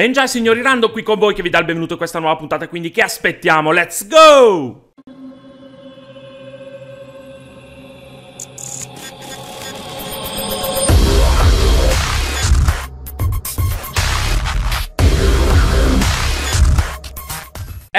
E già signori Rando qui con voi che vi dà il benvenuto in questa nuova puntata, quindi che aspettiamo? Let's go!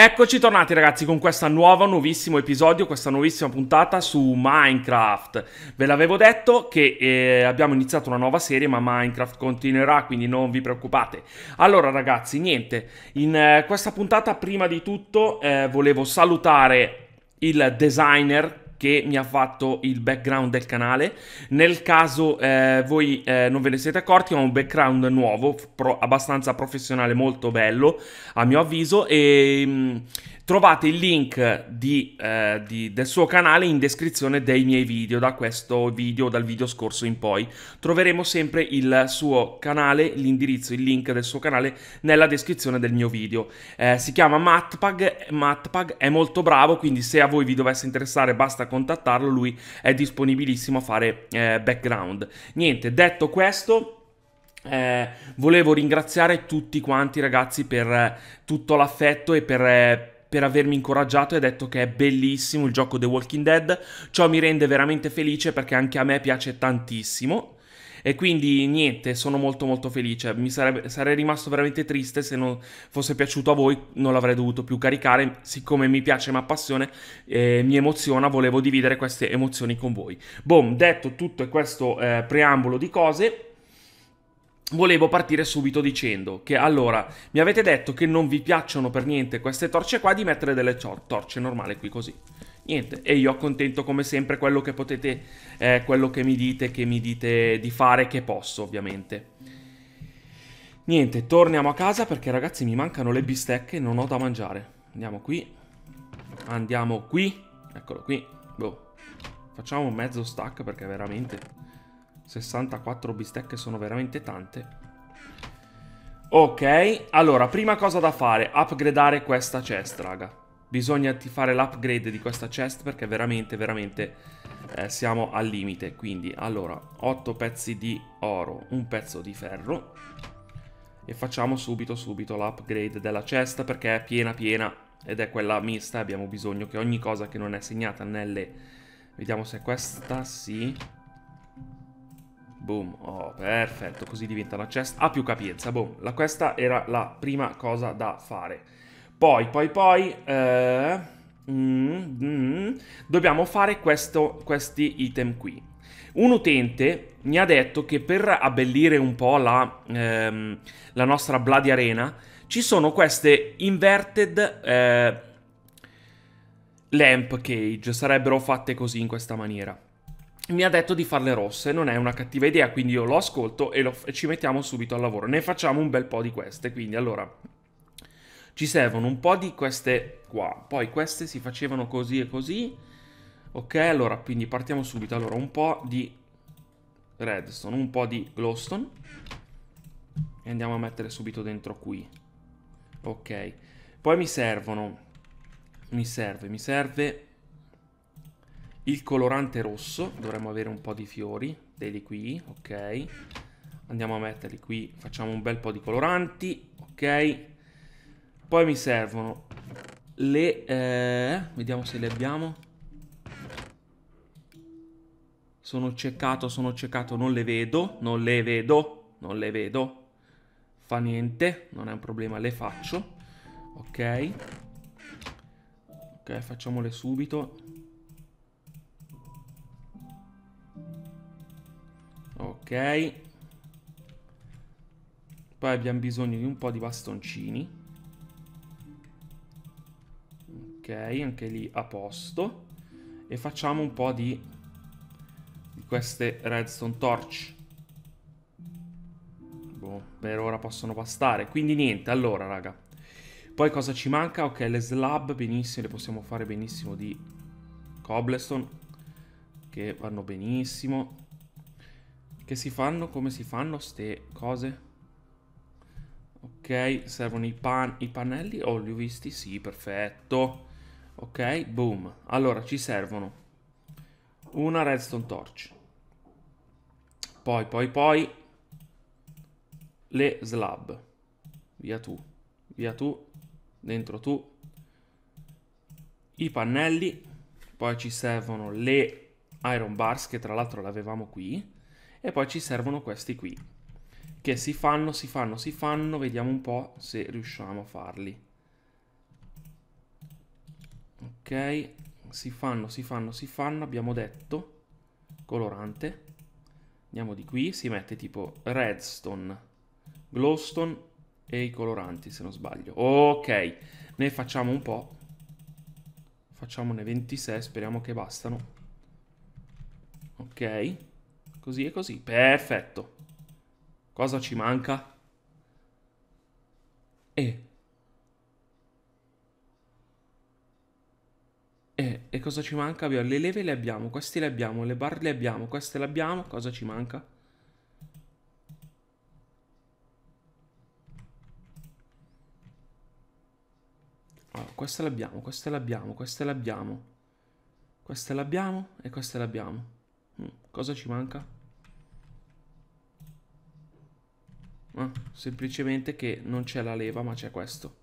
Eccoci tornati ragazzi con questo nuovo, nuovissimo episodio, questa nuovissima puntata su Minecraft. Ve l'avevo detto che eh, abbiamo iniziato una nuova serie ma Minecraft continuerà quindi non vi preoccupate. Allora ragazzi niente, in eh, questa puntata prima di tutto eh, volevo salutare il designer che mi ha fatto il background del canale. Nel caso eh, voi eh, non ve ne siete accorti, ho un background nuovo, pro abbastanza professionale, molto bello a mio avviso. E mh, mm, Trovate il link di, eh, di, del suo canale in descrizione dei miei video, da questo video, dal video scorso in poi. Troveremo sempre il suo canale, l'indirizzo, il link del suo canale nella descrizione del mio video. Eh, si chiama Matpag, Matpag è molto bravo, quindi se a voi vi dovesse interessare basta contattarlo, lui è disponibilissimo a fare eh, background. Niente, detto questo... Eh, volevo ringraziare tutti quanti ragazzi per eh, tutto l'affetto e per, eh, per avermi incoraggiato e detto che è bellissimo il gioco The Walking Dead. Ciò mi rende veramente felice perché anche a me piace tantissimo. E quindi niente, sono molto molto felice. Mi sarebbe, sarei rimasto veramente triste se non fosse piaciuto a voi, non l'avrei dovuto più caricare. Siccome mi piace, mi appassione, eh, mi emoziona, volevo dividere queste emozioni con voi. Boom, detto tutto questo eh, preambolo di cose volevo partire subito dicendo che allora mi avete detto che non vi piacciono per niente queste torce qua di mettere delle torce normali qui così niente e io accontento come sempre quello che potete eh, quello che mi dite che mi dite di fare che posso ovviamente niente torniamo a casa perché ragazzi mi mancano le bistecche e non ho da mangiare andiamo qui andiamo qui eccolo qui boh facciamo mezzo stack perché veramente 64 bistecche sono veramente tante. Ok, allora, prima cosa da fare, upgradare questa chest, raga. Bisogna fare l'upgrade di questa chest perché veramente, veramente eh, siamo al limite. Quindi, allora, 8 pezzi di oro, un pezzo di ferro. E facciamo subito, subito l'upgrade della chest perché è piena, piena. Ed è quella mista, abbiamo bisogno che ogni cosa che non è segnata nelle... Vediamo se questa, sì... Boom, oh, perfetto, così diventa una chest. Ha più capienza, boom. La, questa era la prima cosa da fare. Poi, poi, poi... Eh, mm, mm, dobbiamo fare questo, questi item qui. Un utente mi ha detto che per abbellire un po' la, ehm, la nostra Bloody Arena ci sono queste inverted eh, lamp cage, sarebbero fatte così in questa maniera mi ha detto di farle rosse, non è una cattiva idea, quindi io lo ascolto e, lo f- ci mettiamo subito al lavoro. Ne facciamo un bel po' di queste, quindi allora ci servono un po' di queste qua, poi queste si facevano così e così. Ok, allora quindi partiamo subito. Allora un po' di redstone, un po' di glowstone e andiamo a mettere subito dentro qui. Ok. Poi mi servono mi serve, mi serve il colorante rosso, dovremmo avere un po' di fiori, vedi qui, ok. Andiamo a metterli qui, facciamo un bel po' di coloranti, ok. Poi mi servono le... Eh, vediamo se le abbiamo. Sono ceccato, sono ceccato, non le vedo, non le vedo, non le vedo. Fa niente, non è un problema, le faccio. Ok. Ok, facciamole subito. Ok. Poi abbiamo bisogno di un po' di bastoncini. Ok, anche lì a posto. E facciamo un po' di, di queste redstone torch. Boh, per ora possono bastare. Quindi niente, allora raga. Poi cosa ci manca? Ok, le slab benissimo, le possiamo fare benissimo di cobblestone. Che vanno benissimo. Che si fanno? Come si fanno ste cose? Ok, servono i, pan i pannelli? Oh, li ho visti? Sì, perfetto. Ok, boom. Allora, ci servono una redstone torch. Poi, poi, poi le slab. Via tu, via tu, dentro tu. I pannelli. Poi ci servono le iron bars, che tra l'altro l'avevamo qui e poi ci servono questi qui che si fanno, si fanno, si fanno, vediamo un po' se riusciamo a farli. Ok, si fanno, si fanno, si fanno, abbiamo detto, colorante. Andiamo di qui, si mette tipo redstone, glowstone e i coloranti se non sbaglio. Ok, ne facciamo un po'. Facciamone 26, speriamo che bastano. Ok. Così e così. Perfetto. Cosa ci manca? E. E, e cosa ci manca? le leve le abbiamo, queste le abbiamo, le bar le abbiamo, queste le abbiamo. Cosa ci manca? Allora, queste l'abbiamo, queste l'abbiamo, queste l'abbiamo. Queste l'abbiamo e queste l'abbiamo. Mm, cosa ci manca? Ah, semplicemente che non c'è la leva ma c'è questo.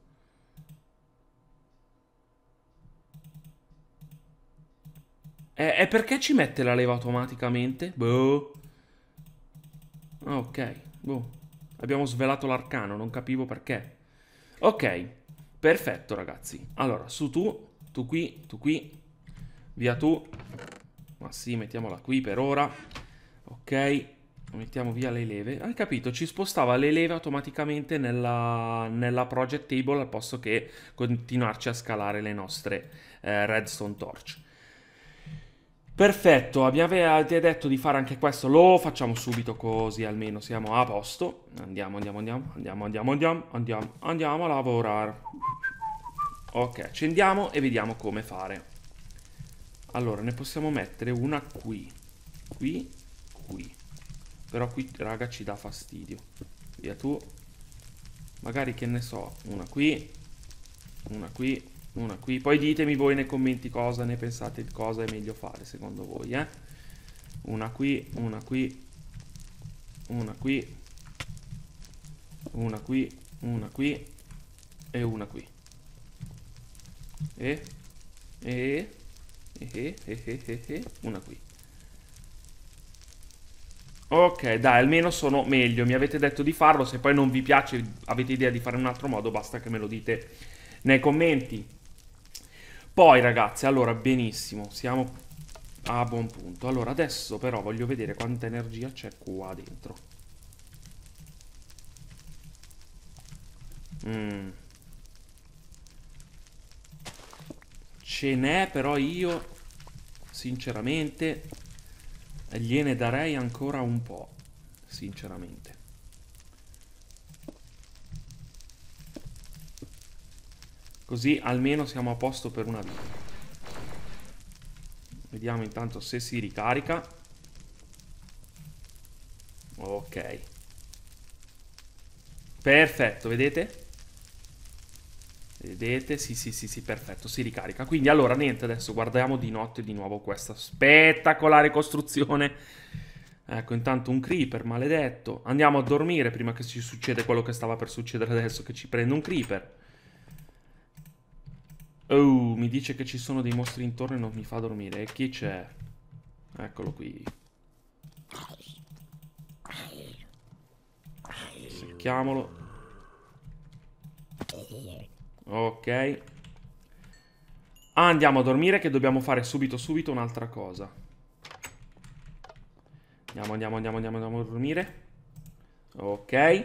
E, eh, e perché ci mette la leva automaticamente? Boh. Ah, ok, boh. Abbiamo svelato l'arcano, non capivo perché. Ok, perfetto ragazzi. Allora, su tu, tu qui, tu qui, via tu. Ma sì, mettiamola qui per ora. Ok, mettiamo via le leve. Hai capito, ci spostava le leve automaticamente nella, nella project table al posto che continuarci a scalare le nostre eh, redstone torch. Perfetto, avete detto di fare anche questo, lo facciamo subito così almeno siamo a posto. Andiamo, andiamo, andiamo, andiamo, andiamo, andiamo, andiamo, andiamo a lavorare. Ok, accendiamo e vediamo come fare. Allora, ne possiamo mettere una qui. Qui, qui. Però qui, raga, ci dà fastidio. Via tu. Magari, che ne so, una qui, una qui, una qui. Poi ditemi voi nei commenti cosa ne pensate, cosa è meglio fare secondo voi, eh. Una qui, una qui, una qui, una qui, una qui e una qui. E? E? Eh eh, eh, eh, eh, una qui. Ok, dai, almeno sono meglio. Mi avete detto di farlo. Se poi non vi piace, avete idea di fare un altro modo, basta che me lo dite nei commenti. Poi, ragazzi, allora, benissimo. Siamo a buon punto. Allora, adesso però voglio vedere quanta energia c'è qua dentro. Mmm. Ce n'è però io, sinceramente, gliene darei ancora un po', sinceramente. Così almeno siamo a posto per una vita. Vediamo intanto se si ricarica. Ok. Perfetto, vedete? Vedete? Sì, sì, sì, sì, perfetto, si ricarica. Quindi allora, niente, adesso guardiamo di notte di nuovo questa spettacolare costruzione. Ecco, intanto un creeper, maledetto. Andiamo a dormire prima che ci succeda quello che stava per succedere adesso, che ci prende un creeper. Oh, mi dice che ci sono dei mostri intorno e non mi fa dormire. E chi c'è? Eccolo qui. Cerchiamolo. Ok. Ah, andiamo a dormire che dobbiamo fare subito subito un'altra cosa. Andiamo, andiamo, andiamo, andiamo, andiamo a dormire. Ok.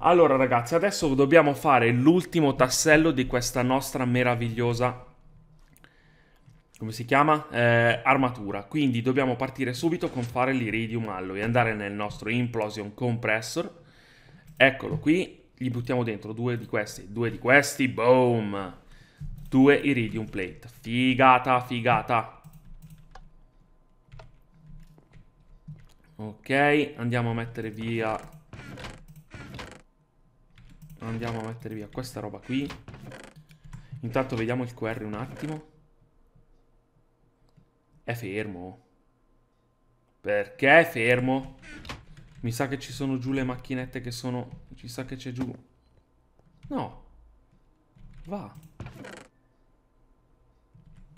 Allora ragazzi, adesso dobbiamo fare l'ultimo tassello di questa nostra meravigliosa... Come si chiama? Eh, armatura. Quindi dobbiamo partire subito con fare l'iridium alloy. Andare nel nostro implosion compressor. Eccolo qui gli buttiamo dentro due di questi, due di questi, boom! Due Iridium Plate, figata, figata! Ok, andiamo a mettere via... Andiamo a mettere via questa roba qui. Intanto vediamo il QR un attimo. È fermo. Perché è fermo? Mi sa che ci sono giù le macchinette che sono... Ci sa che c'è giù. No. Va.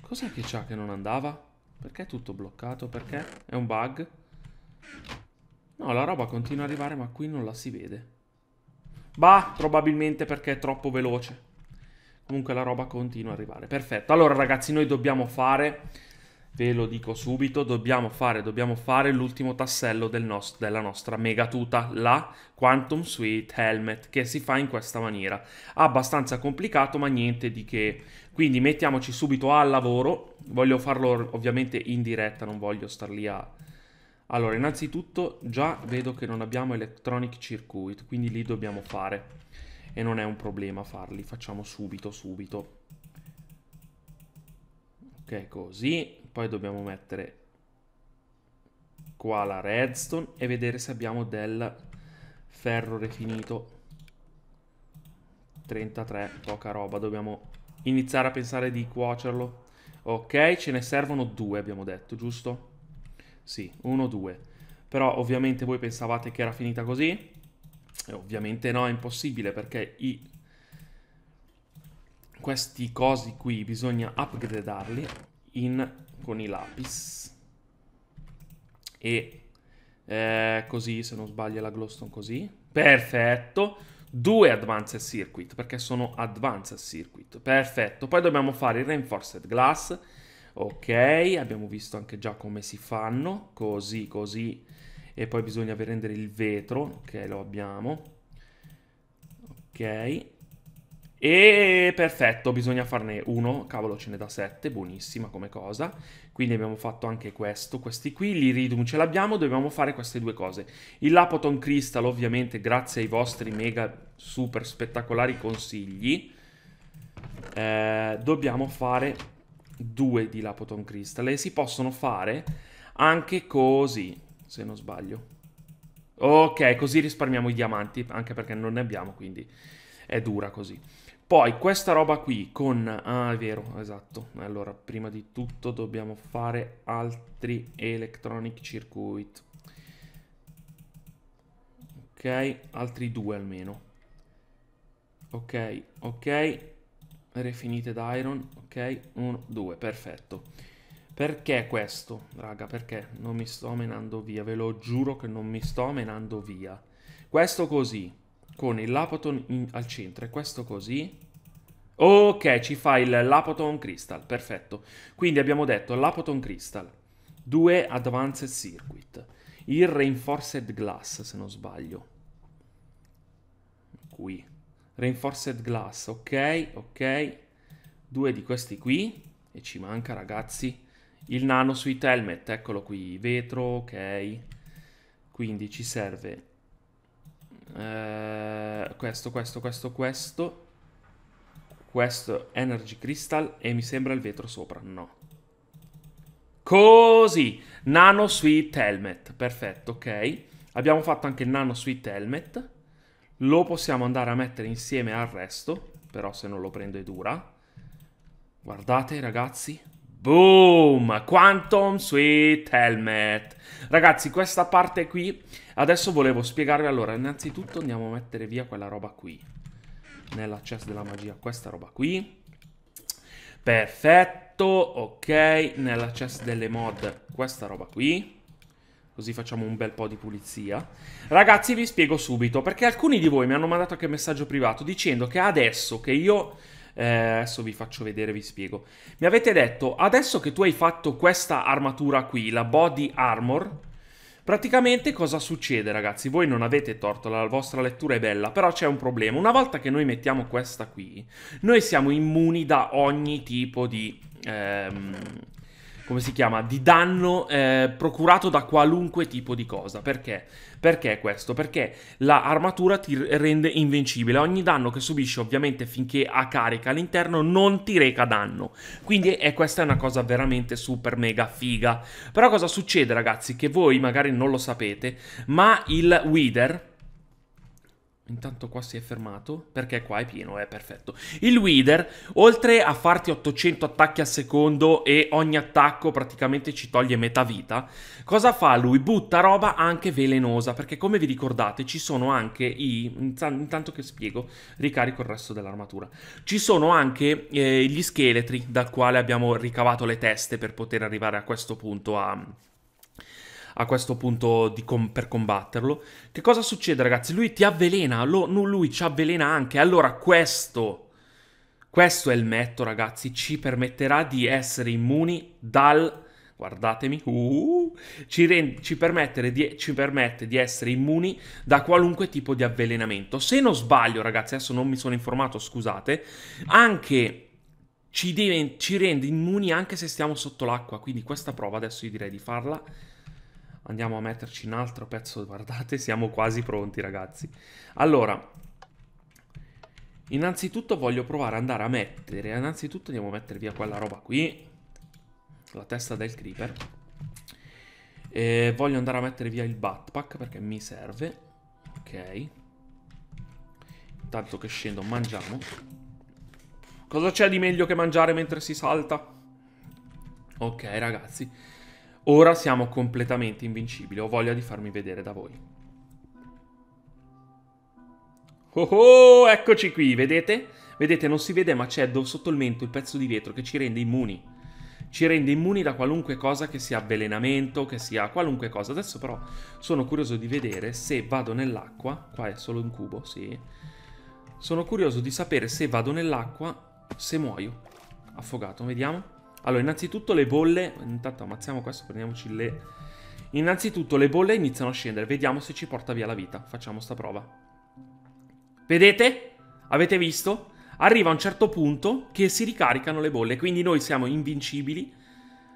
Cos'è che c'ha che non andava? Perché è tutto bloccato? Perché? È un bug? No, la roba continua ad arrivare ma qui non la si vede. Bah, probabilmente perché è troppo veloce. Comunque la roba continua ad arrivare. Perfetto. Allora ragazzi, noi dobbiamo fare Ve lo dico subito, dobbiamo fare, dobbiamo fare l'ultimo tassello del nost della nostra mega tuta, la Quantum Suite Helmet, che si fa in questa maniera. Abbastanza complicato, ma niente di che. Quindi mettiamoci subito al lavoro. Voglio farlo ovviamente in diretta, non voglio star lì a... Allora, innanzitutto già vedo che non abbiamo electronic circuit, quindi li dobbiamo fare. E non è un problema farli, facciamo subito, subito. Ok, così poi dobbiamo mettere qua la redstone e vedere se abbiamo del ferro rifinito 33, poca roba, dobbiamo iniziare a pensare di cuocerlo. Ok, ce ne servono due abbiamo detto, giusto? Sì, uno, due. Però ovviamente voi pensavate che era finita così? E ovviamente no, è impossibile perché i... questi cosi qui bisogna upgradarli in con i lapis. E eh, così, se non sbaglio, la glowstone così. Perfetto. Due advanced circuit, perché sono advanced circuit. Perfetto. Poi dobbiamo fare il reinforced glass. Ok, abbiamo visto anche già come si fanno. Così, così. E poi bisogna rendere il vetro, che lo abbiamo. Ok. E perfetto, bisogna farne uno, cavolo ce ne da sette, buonissima come cosa. Quindi abbiamo fatto anche questo, questi qui, l'Iridium ce l'abbiamo, dobbiamo fare queste due cose. Il Lapoton Crystal ovviamente grazie ai vostri mega super spettacolari consigli. Eh, dobbiamo fare due di Lapoton Crystal e si possono fare anche così, se non sbaglio. Ok, così risparmiamo i diamanti, anche perché non ne abbiamo, quindi è dura così. Poi questa roba qui con... Ah, è vero, esatto. Allora, prima di tutto dobbiamo fare altri electronic circuit. Ok, altri due almeno. Ok, ok. Refinite d'iron. Ok, uno, due, perfetto. Perché questo? Raga, perché? Non mi sto menando via, ve lo giuro che non mi sto menando via. Questo così, con il Lapoton in, al centro. E questo così. Ok, ci fa il Lapoton Crystal, perfetto. Quindi abbiamo detto Lapoton Crystal, 2 Advanced Circuit, il Reinforced Glass, se non sbaglio. Qui. Reinforced Glass, ok, ok. Due di questi qui. E ci manca, ragazzi, il Nano Suite Helmet, eccolo qui, vetro, ok. Quindi ci serve questo, questo, questo, questo, questo Energy Crystal e mi sembra il vetro sopra, no. Così, Nano Sweet Helmet, perfetto, ok. Abbiamo fatto anche il Nano Sweet Helmet, lo possiamo andare a mettere insieme al resto, però se non lo prendo è dura. Guardate ragazzi, boom, Quantum Sweet Helmet. Ragazzi, questa parte qui Adesso volevo spiegarvi allora, innanzitutto andiamo a mettere via quella roba qui. Nella chest della magia, questa roba qui. Perfetto, ok. Nella chest delle mod, questa roba qui. Così facciamo un bel po' di pulizia. Ragazzi, vi spiego subito, perché alcuni di voi mi hanno mandato anche un messaggio privato dicendo che adesso che io... Eh, adesso vi faccio vedere, vi spiego. Mi avete detto, adesso che tu hai fatto questa armatura qui, la body armor, Praticamente cosa succede ragazzi? Voi non avete torto, la vostra lettura è bella, però c'è un problema. Una volta che noi mettiamo questa qui, noi siamo immuni da ogni tipo di... Ehm, come si chiama, di danno eh, procurato da qualunque tipo di cosa. Perché? Perché questo? Perché l'armatura ti rende invincibile. Ogni danno che subisci, ovviamente, finché ha carica all'interno, non ti reca danno. Quindi è, questa è una cosa veramente super mega figa. Però cosa succede, ragazzi? Che voi magari non lo sapete, ma il Wither Intanto qua si è fermato, perché qua è pieno, è perfetto. Il Wither, oltre a farti 800 attacchi al secondo e ogni attacco praticamente ci toglie metà vita, cosa fa lui? Butta roba anche velenosa, perché come vi ricordate ci sono anche i... Intanto che spiego, ricarico il resto dell'armatura. Ci sono anche eh, gli scheletri dal quale abbiamo ricavato le teste per poter arrivare a questo punto a a questo punto com- per combatterlo. Che cosa succede ragazzi? Lui ti avvelena, lo, lui ci avvelena anche, allora questo... Questo è il metto, ragazzi, ci permetterà di essere immuni dal... Guardatemi, uh, ci, rend, ci, di, ci, permette di essere immuni da qualunque tipo di avvelenamento. Se non sbaglio, ragazzi, adesso non mi sono informato, scusate, anche ci, deve, ci rende immuni anche se stiamo sotto l'acqua, quindi questa prova adesso io direi di farla andiamo a metterci un altro pezzo, guardate, siamo quasi pronti ragazzi. Allora, innanzitutto voglio provare ad andare a mettere, innanzitutto andiamo a mettere via quella roba qui, la testa del creeper. E voglio andare a mettere via il backpack perché mi serve, ok. Intanto che scendo mangiamo. Cosa c'è di meglio che mangiare mentre si salta? Ok ragazzi, Ora siamo completamente invincibili, ho voglia di farmi vedere da voi. Oh oh, eccoci qui, vedete? Vedete, non si vede ma c'è sotto il mento il pezzo di vetro che ci rende immuni. Ci rende immuni da qualunque cosa, che sia avvelenamento, che sia qualunque cosa. Adesso però sono curioso di vedere se vado nell'acqua, qua è solo un cubo, sì. Sono curioso di sapere se vado nell'acqua, se muoio. Affogato, vediamo. Allora, innanzitutto le bolle. Intanto ammazziamo questo, prendiamoci le. Innanzitutto le bolle iniziano a scendere. Vediamo se ci porta via la vita. Facciamo sta prova. Vedete? Avete visto? Arriva a un certo punto che si ricaricano le bolle. Quindi noi siamo invincibili.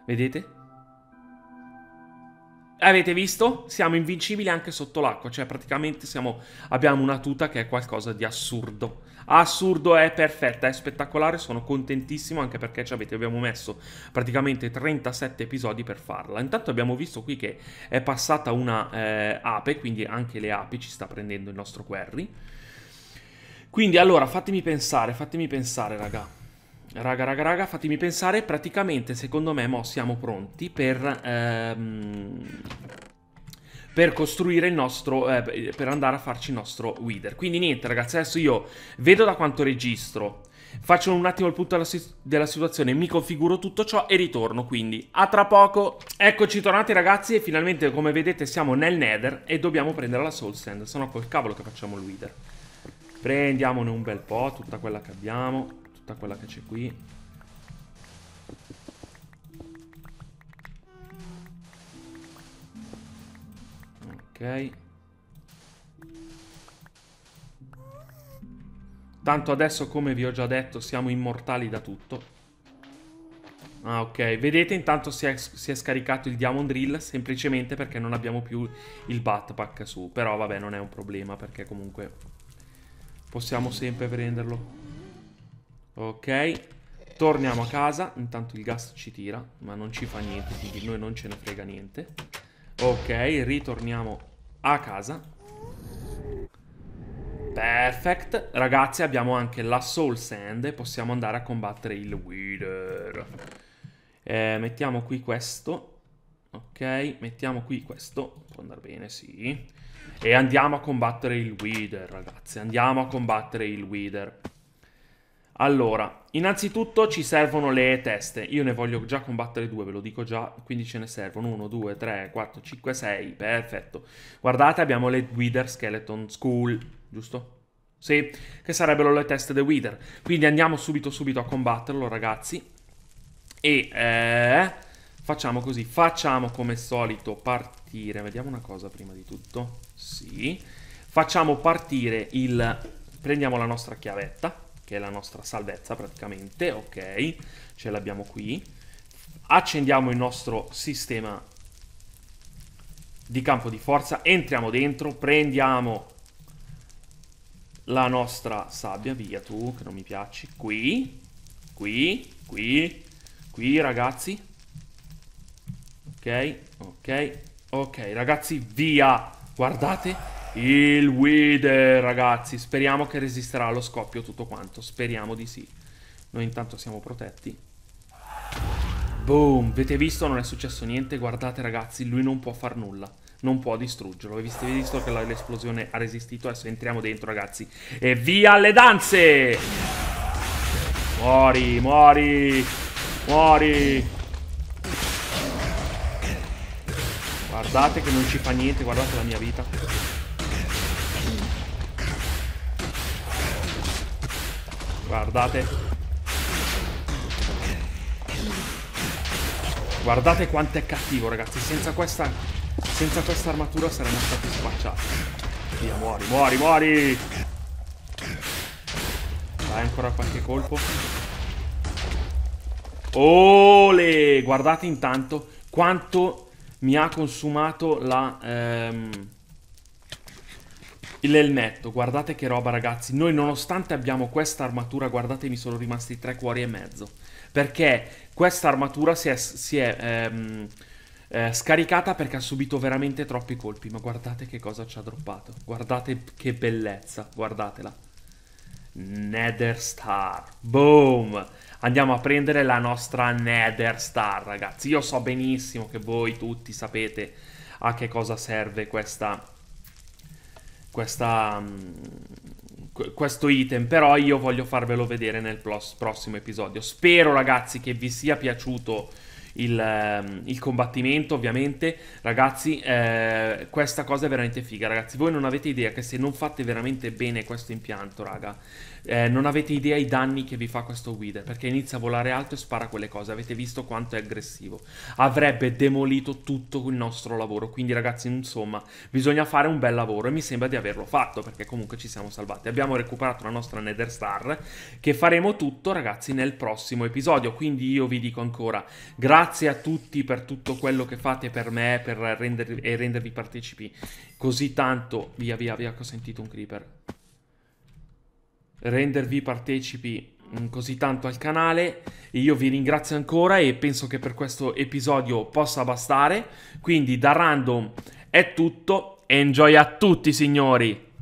Vedete? Avete visto? Siamo invincibili anche sotto l'acqua. Cioè, praticamente siamo... abbiamo una tuta che è qualcosa di assurdo assurdo, è perfetta, è spettacolare, sono contentissimo anche perché ci avete, abbiamo messo praticamente 37 episodi per farla. Intanto abbiamo visto qui che è passata una eh, ape, quindi anche le api ci sta prendendo il nostro query. Quindi allora fatemi pensare, fatemi pensare raga. Raga, raga, raga, fatemi pensare, praticamente secondo me mo siamo pronti per... Ehm per costruire il nostro, eh, per andare a farci il nostro Wither. Quindi niente ragazzi, adesso io vedo da quanto registro, faccio un attimo il punto della, della, situazione, mi configuro tutto ciò e ritorno, quindi a tra poco. Eccoci tornati ragazzi e finalmente come vedete siamo nel Nether e dobbiamo prendere la Soul Sand, sennò col cavolo che facciamo il Wither. Prendiamone un bel po', tutta quella che abbiamo, tutta quella che c'è qui. Tanto adesso, come vi ho già detto, siamo immortali da tutto. Ah, ok. Vedete, intanto si è, si è, scaricato il Diamond Drill semplicemente perché non abbiamo più il Batpack su. Però, vabbè, non è un problema perché comunque possiamo sempre prenderlo. Ok. Torniamo a casa. Intanto il gas ci tira, ma non ci fa niente, quindi noi non ce ne frega niente. Ok, ritorniamo a casa. Perfect. Ragazzi, abbiamo anche la Soul Sand e possiamo andare a combattere il Wither. Eh, mettiamo qui questo. Ok, mettiamo qui questo. Può andare bene, sì. E andiamo a combattere il Wither, ragazzi. Andiamo a combattere il Wither. Allora, innanzitutto ci servono le teste. Io ne voglio già combattere due, ve lo dico già, quindi ce ne servono uno, due, tre, quattro, cinque, sei. Perfetto. Guardate, abbiamo le Wither Skeleton School, giusto? Sì, che sarebbero le teste The Wither. Quindi andiamo subito subito a combatterlo, ragazzi. E eh, facciamo così, facciamo come solito partire. Vediamo una cosa prima di tutto. Sì. Facciamo partire il... Prendiamo la nostra chiavetta che è la nostra salvezza praticamente, ok, ce l'abbiamo qui. Accendiamo il nostro sistema di campo di forza, entriamo dentro, prendiamo la nostra sabbia, via tu, che non mi piaci, qui, qui, qui, qui ragazzi, ok, ok, ok, ragazzi, via, guardate, il Wither, ragazzi. Speriamo che resisterà allo scoppio tutto quanto. Speriamo di sì. Noi intanto siamo protetti. Boom. Avete visto? Non è successo niente. Guardate, ragazzi. Lui non può far nulla. Non può distruggerlo. Avete visto che l'esplosione ha resistito? Adesso entriamo dentro, ragazzi. E via alle danze! Muori, muori, muori. Guardate che non ci fa niente. Guardate la mia vita. Guardate. Guardate quanto è cattivo, ragazzi. Senza questa... Senza questa armatura saremmo stati spacciati. Via, muori, muori, muori! Dai, ancora qualche colpo. Ole! Guardate intanto quanto mi ha consumato la... Ehm l'elmetto, guardate che roba ragazzi, noi nonostante abbiamo questa armatura, guardate mi sono rimasti tre cuori e mezzo, perché questa armatura si è, si è ehm, eh, scaricata perché ha subito veramente troppi colpi, ma guardate che cosa ci ha droppato, guardate che bellezza, guardatela. Nether Star, boom! Andiamo a prendere la nostra Nether Star, ragazzi. Io so benissimo che voi tutti sapete a che cosa serve questa questa, mm, questo item, però io voglio farvelo vedere nel prossimo episodio. Spero ragazzi che vi sia piaciuto il, mm, il combattimento, ovviamente. Ragazzi, eh, questa cosa è veramente figa, ragazzi. Voi non avete idea che se non fate veramente bene questo impianto, raga, eh, non avete idea i danni che vi fa questo guida perché inizia a volare alto e spara quelle cose. Avete visto quanto è aggressivo. Avrebbe demolito tutto il nostro lavoro. Quindi, ragazzi, insomma, bisogna fare un bel lavoro. E mi sembra di averlo fatto perché comunque ci siamo salvati. Abbiamo recuperato la nostra Nether Star. Che faremo tutto, ragazzi, nel prossimo episodio. Quindi, io vi dico ancora grazie a tutti per tutto quello che fate per me per rendervi, e rendervi partecipi così tanto. Via, via, via, che ho sentito un creeper rendervi partecipi mm, così tanto al canale. Io vi ringrazio ancora e penso che per questo episodio possa bastare. Quindi da random è tutto. Enjoy a tutti signori!